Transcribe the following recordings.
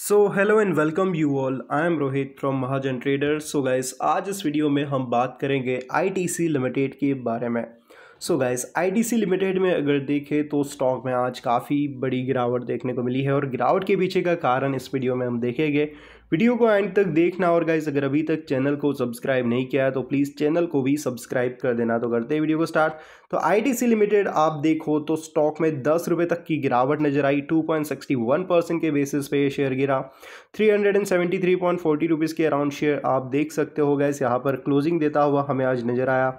so hello and welcome you all I am Rohit from Mahajan trader so guys आज इस video में हम बात करेंगे आईटीसी लिमिटेड के बारे में सो गाइस आईडीसी लिमिटेड में अगर देखें तो स्टॉक में आज काफ़ी बड़ी गिरावट देखने को मिली है और गिरावट के पीछे का कारण इस वीडियो में हम देखेंगे वीडियो को एंड तक देखना और गाइस अगर अभी तक चैनल को सब्सक्राइब नहीं किया है तो प्लीज़ चैनल को भी सब्सक्राइब कर देना तो करते हैं वीडियो को स्टार्ट तो आई लिमिटेड आप देखो तो स्टॉक में दस रुपये तक की गिरावट नजर आई टू परसेंट के बेसिस पे शेयर गिरा थ्री रुपीस के अराउंड शेयर आप देख सकते हो गैस यहाँ पर क्लोजिंग देता हुआ हमें आज नज़र आया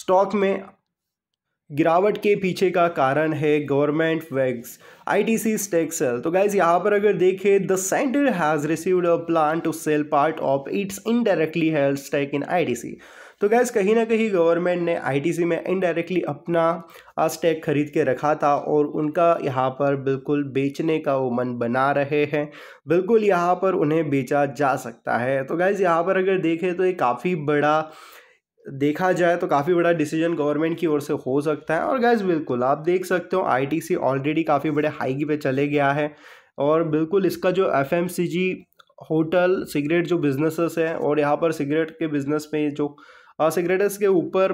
स्टॉक में गिरावट के पीछे का कारण है government T C stake sale तो गाइज यहाँ पर अगर देखें the centre has received a plan to sell part of its indirectly held stake in I T C तो गैस कहीं ना कहीं गवर्नमेंट ने आईटीसी में इनडायरेक्टली अपना स्टेक खरीद के रखा था और उनका यहाँ पर बिल्कुल बेचने का वो मन बना रहे हैं बिल्कुल यहाँ पर उन्हें बेचा जा सकता है तो गैस यहाँ पर अगर देखें तो ये काफ़ी बड़ा देखा जाए तो काफ़ी बड़ा डिसीजन गवर्नमेंट की ओर से हो सकता है और गैस बिल्कुल आप देख सकते हो आईटीसी ऑलरेडी काफ़ी बड़े हाइगी पे चले गया है और बिल्कुल इसका जो एफएमसीजी होटल सिगरेट जो बिजनेसेस हैं और यहाँ पर सिगरेट के बिजनेस में जो सिगरेट्स के ऊपर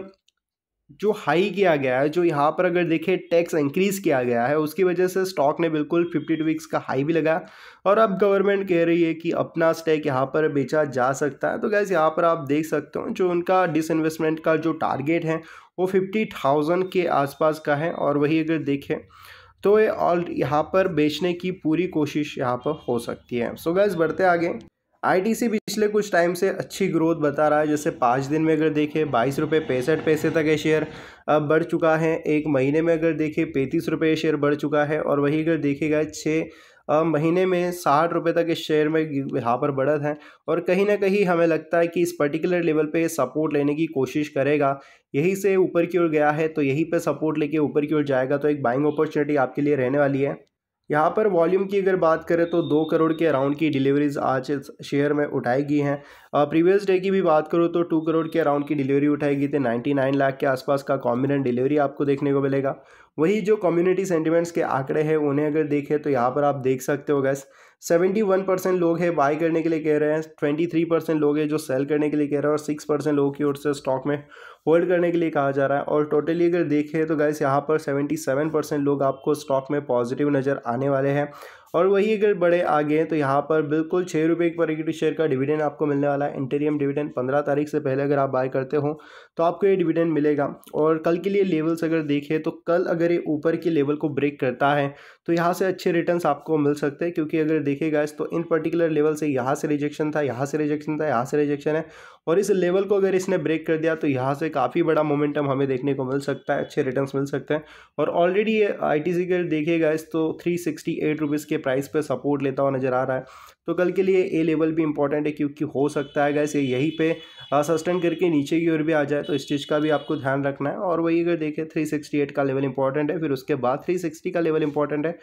जो हाई किया गया है जो यहाँ पर अगर देखें टैक्स इंक्रीज किया गया है उसकी वजह से स्टॉक ने बिल्कुल फिफ्टी टू वीक्स का हाई भी लगाया और अब गवर्नमेंट कह रही है कि अपना स्टैक यहाँ पर बेचा जा सकता है तो गैस यहाँ पर आप देख सकते हो जो उनका डिसइन्वेस्टमेंट का जो टारगेट है वो फिफ्टी थाउजेंड के आसपास का है और वही अगर देखें तो ये ऑल यहाँ पर बेचने की पूरी कोशिश यहाँ पर हो सकती है सो गैस बढ़ते आगे आई टी सी पिछले कुछ टाइम से अच्छी ग्रोथ बता रहा है जैसे पाँच दिन में अगर देखें बाईस रुपये पैंसठ पैसे तक ये शेयर अब बढ़ चुका है एक महीने में अगर देखें पैंतीस रुपये शेयर बढ़ चुका है और वही अगर देखेगा छः महीने में साठ रुपये तक इस शेयर में यहाँ पर बढ़त है और कहीं ना कहीं हमें लगता है कि इस पर्टिकुलर लेवल पे सपोर्ट लेने की कोशिश करेगा यही से ऊपर की ओर गया है तो यहीं पे सपोर्ट लेके ऊपर की ओर जाएगा तो एक बाइंग अपॉर्चुनिटी आपके लिए रहने वाली है यहाँ पर वॉल्यूम की अगर बात करें तो दो करोड़ के अराउंड की डिलीवरीज आज शेयर में उठाई गई हैं प्रीवियस डे की भी बात करो तो टू करोड़ के अराउंड की डिलीवरी उठाई गई थी नाइन्टी नाइन लाख के आसपास का कॉम्बिनेंट डिलीवरी आपको देखने को मिलेगा वही जो कम्युनिटी सेंटिमेंट्स के आंकड़े हैं उन्हें अगर देखें तो यहाँ पर आप देख सकते हो गैस सेवेंटी वन परसेंट लोग हैं बाय करने के लिए कह रहे हैं ट्वेंटी थ्री परसेंट लोग हैं जो सेल करने के लिए कह रहे हैं और सिक्स परसेंट लोगों की ओर से स्टॉक में होल्ड करने के लिए कहा जा रहा है और टोटली अगर देखें तो गैस यहाँ पर सेवेंटी सेवन परसेंट लोग आपको स्टॉक में पॉजिटिव नज़र आने वाले हैं और वही अगर बड़े आगे हैं तो यहाँ पर बिल्कुल छः रुपये पर इक्विटी शेयर का डिविडेंड आपको मिलने वाला है इंटेरियम डिविडेंड पंद्रह तारीख से पहले अगर आप बाय करते हो तो आपको ये डिविडेंड मिलेगा और कल के लिए लेवल्स अगर देखें तो कल अगर ये ऊपर के लेवल को ब्रेक करता है तो यहाँ से अच्छे रिटर्न आपको मिल सकते हैं क्योंकि अगर देखेगा तो इन पर्टिकुलर लेवल से यहाँ से रिजेक्शन था यहाँ से रिजेक्शन था यहाँ से रिजेक्शन है और इस लेवल को अगर इसने ब्रेक कर दिया तो यहाँ से काफ़ी बड़ा मोमेंटम हमें देखने को मिल सकता है अच्छे रिटर्न मिल सकते हैं और ऑलरेडी ये आई टी सी अगर इस तो थ्री सिक्सटी एट रुपीज़ के प्राइस पर सपोर्ट लेता हुआ नज़र आ रहा है तो कल के लिए ए लेवल भी इंपॉर्टेंट है क्योंकि हो सकता है गैस ये यहीं पे सस्टेन करके नीचे की ओर भी आ जाए तो इस चीज़ का भी आपको ध्यान रखना है और वही अगर देखें थ्री सिक्सटी एट का लेवल इंपॉर्टेंट है फिर उसके बाद थ्री सिक्सटी का लेवल इंपॉर्टेंट है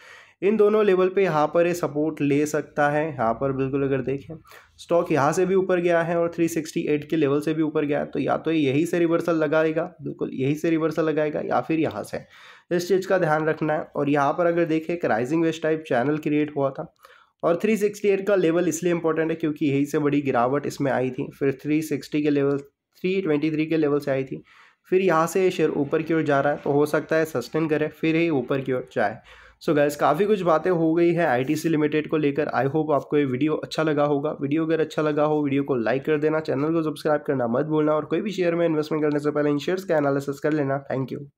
इन दोनों लेवल पे यहाँ पर ये सपोर्ट ले सकता है यहाँ पर बिल्कुल अगर देखें स्टॉक यहाँ से भी ऊपर गया है और 368 के लेवल से भी ऊपर गया है तो या तो यही से रिवर्सल लगाएगा बिल्कुल यही से रिवर्सल लगाएगा या फिर यहाँ से इस चीज़ का ध्यान रखना है और यहाँ पर अगर देखें एक राइजिंग वेस्ट टाइप चैनल क्रिएट हुआ था और 368 का लेवल इसलिए इंपॉर्टेंट है क्योंकि यही से बड़ी गिरावट इसमें आई थी फिर 360 के लेवल 323 के लेवल से आई थी फिर यहाँ से शेयर ऊपर की ओर जा रहा है तो हो सकता है सस्टेन करे फिर ही ऊपर की ओर जाए सो गैस काफ़ी कुछ बातें हो गई है आईटीसी लिमिटेड को लेकर आई होप आपको ये वीडियो अच्छा लगा होगा वीडियो अगर अच्छा लगा हो वीडियो को लाइक कर देना चैनल को सब्सक्राइब करना मत भूलना और कोई भी शेयर में इन्वेस्टमेंट करने से पहले इन शेयर्स का एनालिसिस कर लेना थैंक यू